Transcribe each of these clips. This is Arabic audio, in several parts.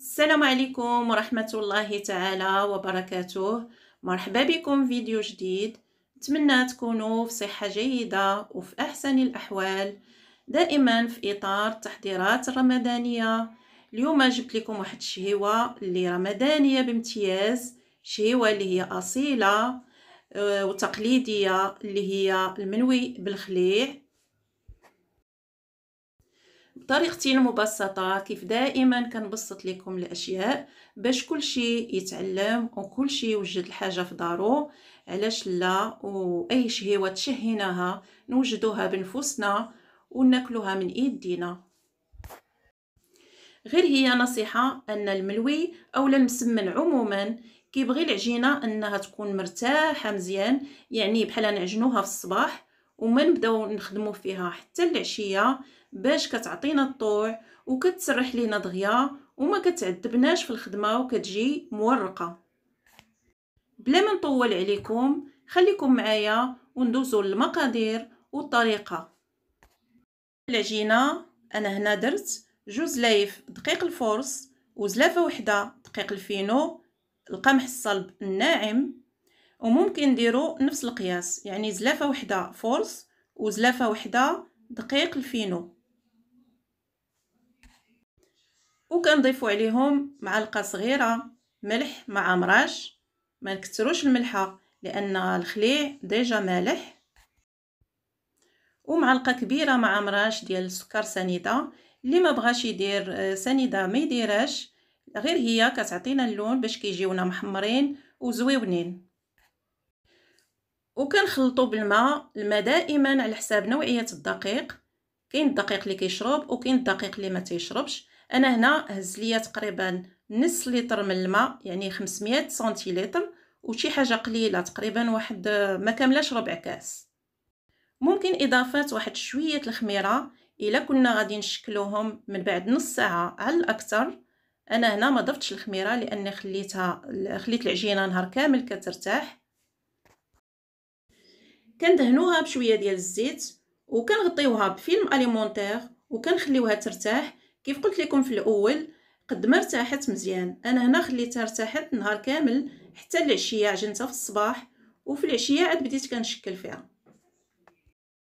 السلام عليكم ورحمة الله تعالى وبركاته مرحبا بكم فيديو جديد نتمنى تكونوا في صحة جيدة وفي أحسن الأحوال دائما في إطار التحضيرات الرمضانية اليوم جبت لكم واحد الشهيوة اللي رمضانية بامتياز شهيوة اللي هي أصيلة آه، وتقليدية اللي هي المنوي بالخليع بطريقتي المبسطة كيف دائما كنبسط لكم الأشياء باش كل شيء يتعلم وكل شيء يوجد الحاجة في دارو علاش لا وأي شهيوة تشهيناها نوجدوها بنفسنا وناكلوها من ايدينا غير هي نصيحة أن الملوي أو المسمن عموما كيبغي العجينة أنها تكون مرتاحة مزيان يعني بحال نعجنوها في الصباح وما نبداو نخدمو فيها حتى العشيه باش كتعطينا الطوع وكتسرح لينا دغيا وما كتعذبناش في الخدمه وكتجي مورقه بلا ما نطول عليكم خليكم معايا وندوزو للمقادير والطريقه العجينه انا هنا درت جوج لايف دقيق الفورس وزلافه وحده دقيق الفينو القمح الصلب الناعم وممكن نديرو نفس القياس يعني زلافه وحده فورس وزلافه وحده دقيق الفينو وكنضيفو عليهم معلقه صغيره ملح مع مراش ما نكتروش الملحه لان الخليع ديجا مالح ومعلقه كبيره مع مراش ديال السكر سنيده اللي ما بغاش يدير آه، سنيده ما يديراش غير هي كتعطينا اللون باش كيجيونا محمرين وزويونين وكنخلطو بالماء الماء دائما على حساب نوعيه الدقيق كاين الدقيق اللي كيشرب وكاين الدقيق اللي ما تيشربش انا هنا هز ليا تقريبا نص لتر من الماء يعني 500 سنتيلتر وشي حاجه قليله تقريبا واحد ما كاملاش ربع كاس ممكن اضافه واحد شويه الخميره الا كنا غادي نشكلوهم من بعد نص ساعه على الاكثر انا هنا ما ضفتش الخميره لاني خليتها خليت العجينه نهار كامل كترتاح كندهنوها بشويه ديال الزيت وكنغطيوها بفيلم اليمونتير وكنخليوها ترتاح كيف قلت لكم في الاول قد ما ارتاحت مزيان انا هنا خليتها ارتاحت نهار كامل حتى العشيه عجنتها في الصباح وفي العشيه عاد بديت كنشكل فيها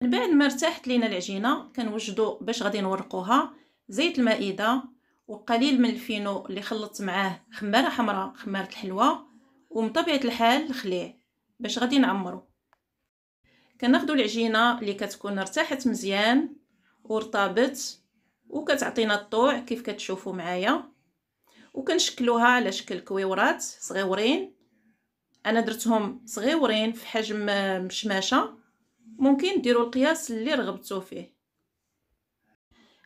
من بعد ما ارتاحت لينا العجينه كنوجدو باش غادي نورقوها زيت المائده وقليل من الفينو اللي خلطت معاه خماره حمراء خماره الحلوى ومطبيعه الحال الخليع باش غادي نعمرو كناخدو العجينه اللي كتكون ارتاحت مزيان ورطبت وكتعطينا الطوع كيف كتشوفوا معايا وكنشكلوها على شكل كويورات صغيورين انا درتهم صغيورين في حجم مشماشه ممكن ديروا القياس اللي رغبتوا فيه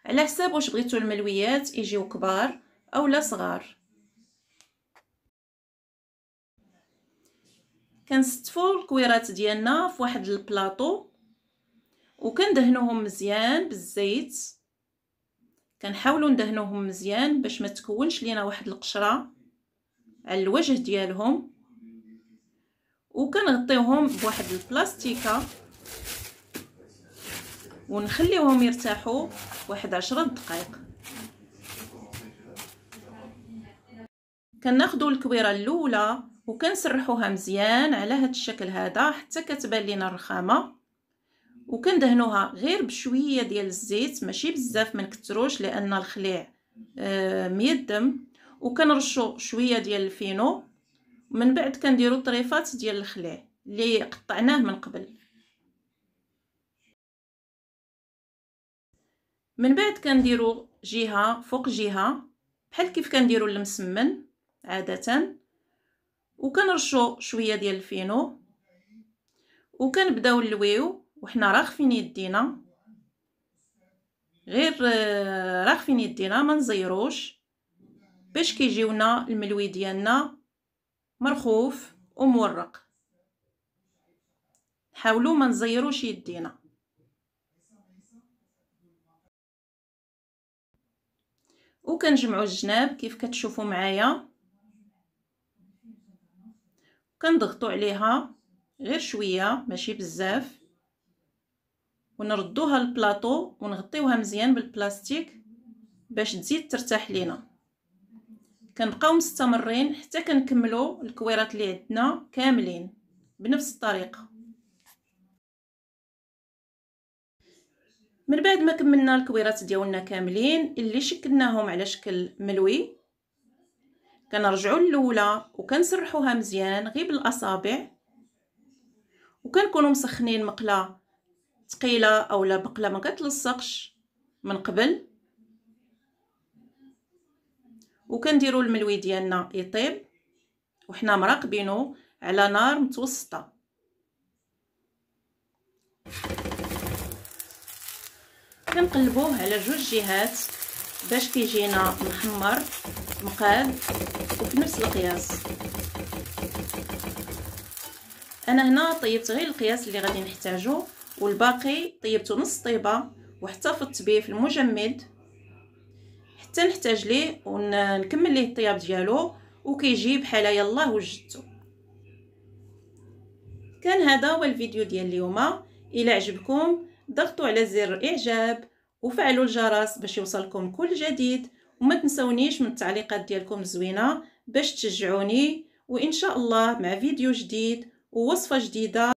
على حساب واش بغيتو الملويات يجيو كبار اولا صغار كنستفو الكويرات ديالنا في واحد البلاطو وكندهنوهم مزيان بالزيت كنحاولوا ندهنوهم مزيان باش ما تكونش لينا واحد القشره على الوجه ديالهم وكنغطيوهم بواحد البلاستيكه ونخليوهم يرتاحوا واحد عشرة دقائق كناخدو الكويره الاولى وكنسرحوها مزيان على هذا الشكل هذا حتى كتبان لينا الرخامه وكندهنوها غير بشويه ديال الزيت ماشي بزاف ما نكثروش لان الخليع آه، ميدم وكنرشو شويه ديال الفينو من بعد كنديرو طريفات ديال الخليع اللي قطعناه من قبل من بعد كنديرو جهه فوق جهه بحال كيف كنديرو المسمن عاده وكنرشو شويه ديال الفينو وكنبداو نلويو وحنا راخفين يدينا غير آه، راخفين يدينا ما نزيروش باش كيجيونا الملوي ديالنا مرخوف ومورق حاولوا ما نزيروش يدينا وكنجمعوا الجناب كيف كتشوفوا معايا كنضغطوا عليها غير شويه ماشي بزاف ونردوها للبلاطو ونغطيوها مزيان بالبلاستيك باش تزيد ترتاح لينا كنبقاو مستمرين حتى كنكملو الكويرات اللي عندنا كاملين بنفس الطريقه من بعد ما كملنا الكويرات ديالنا كاملين اللي شكلناهم على شكل ملوي كنرجعوا للأولى وكنسرحوها مزيان غير بالأصابع وكنكونوا مسخنين مقلة ثقيلة أولا بقلة ما كتلصقش من قبل وكنديروا الملوي ديالنا يطيب وحنا مراقبينو على نار متوسطه كنقلبوه على جوج جهات باش كيجينا محمر مقاد بنفس القياس انا هنا طيبت غير القياس اللي غادي نحتاجه والباقي طيبته نص طيبه واحتفظت به في المجمد حتى نحتاج ليه ونكمل ليه الطياب ديالو وكيجي بحال يلاه وجدته كان هذا هو الفيديو ديال اليوم الى عجبكم ضغطوا على زر الاعجاب وفعلوا الجرس باش يوصلكم كل جديد وما تنسونيش من التعليقات ديالكم زوينه باش تشجعوني وإن شاء الله مع فيديو جديد ووصفة جديدة